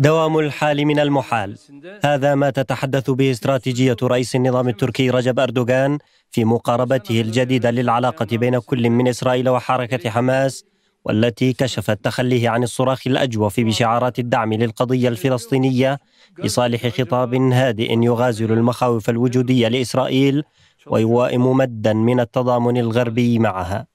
دوام الحال من المحال هذا ما تتحدث به استراتيجية رئيس النظام التركي رجب أردوغان في مقاربته الجديدة للعلاقة بين كل من إسرائيل وحركة حماس والتي كشفت تخليه عن الصراخ الأجوف بشعارات الدعم للقضية الفلسطينية لصالح خطاب هادئ يغازل المخاوف الوجودية لإسرائيل ويوائم مدا من التضامن الغربي معها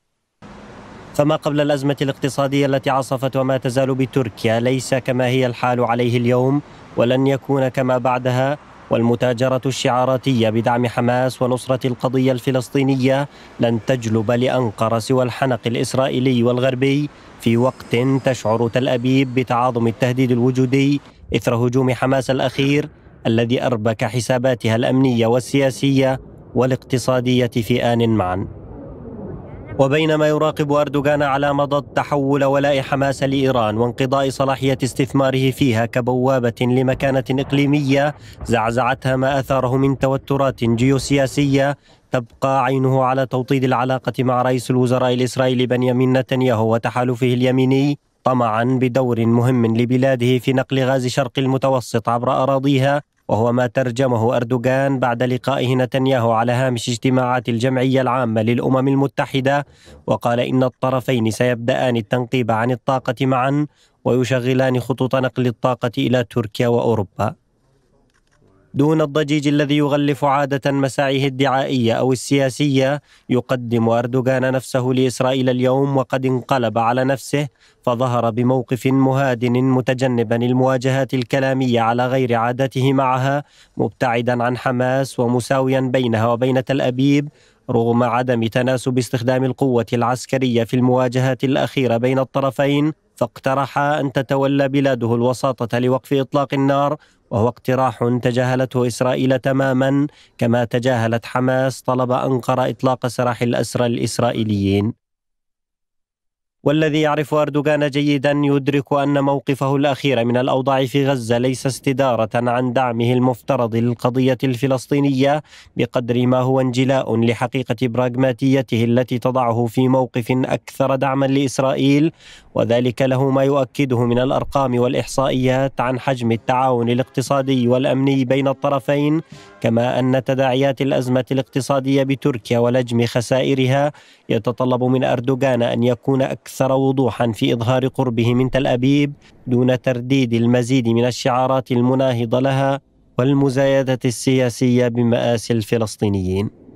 فما قبل الأزمة الاقتصادية التي عصفت وما تزال بتركيا ليس كما هي الحال عليه اليوم ولن يكون كما بعدها والمتاجرة الشعاراتية بدعم حماس ونصرة القضية الفلسطينية لن تجلب لأنقرة سوى الحنق الإسرائيلي والغربي في وقت تشعر تل أبيب بتعاظم التهديد الوجودي إثر هجوم حماس الأخير الذي أربك حساباتها الأمنية والسياسية والاقتصادية في آن معًا. وبينما يراقب أردوغان على مضض تحول ولاء حماس لإيران وانقضاء صلاحية استثماره فيها كبوابة لمكانة إقليمية زعزعتها ما أثاره من توترات جيوسياسية تبقى عينه على توطيد العلاقة مع رئيس الوزراء الإسرائيلي بنيامين نتنياهو وتحالفه اليميني طمعا بدور مهم لبلاده في نقل غاز شرق المتوسط عبر أراضيها وهو ما ترجمه أردوغان بعد لقائه نتنياهو على هامش اجتماعات الجمعية العامة للأمم المتحدة وقال إن الطرفين سيبدأان التنقيب عن الطاقة معا ويشغلان خطوط نقل الطاقة إلى تركيا وأوروبا دون الضجيج الذي يغلف عادة مساعيه الدعائية أو السياسية يقدم أردوغان نفسه لإسرائيل اليوم وقد انقلب على نفسه فظهر بموقف مهادن متجنبا المواجهات الكلامية على غير عادته معها مبتعدا عن حماس ومساويا بينها وبين تل أبيب رغم عدم تناسب استخدام القوة العسكرية في المواجهات الأخيرة بين الطرفين فاقترح أن تتولى بلاده الوساطة لوقف إطلاق النار وهو اقتراح تجاهلته اسرائيل تماما كما تجاهلت حماس طلب انقره اطلاق سراح الاسرى الاسرائيليين والذي يعرف أردوغان جيدا يدرك أن موقفه الأخير من الأوضاع في غزة ليس استدارة عن دعمه المفترض للقضية الفلسطينية بقدر ما هو انجلاء لحقيقة براغماتيته التي تضعه في موقف أكثر دعما لإسرائيل وذلك له ما يؤكده من الأرقام والإحصائيات عن حجم التعاون الاقتصادي والأمني بين الطرفين كما أن تداعيات الأزمة الاقتصادية بتركيا ولجم خسائرها يتطلب من أردوغان أن يكون أكثر أكثر وضوحا في إظهار قربه من تل أبيب دون ترديد المزيد من الشعارات المناهضة لها والمزايدة السياسية بمآسي الفلسطينيين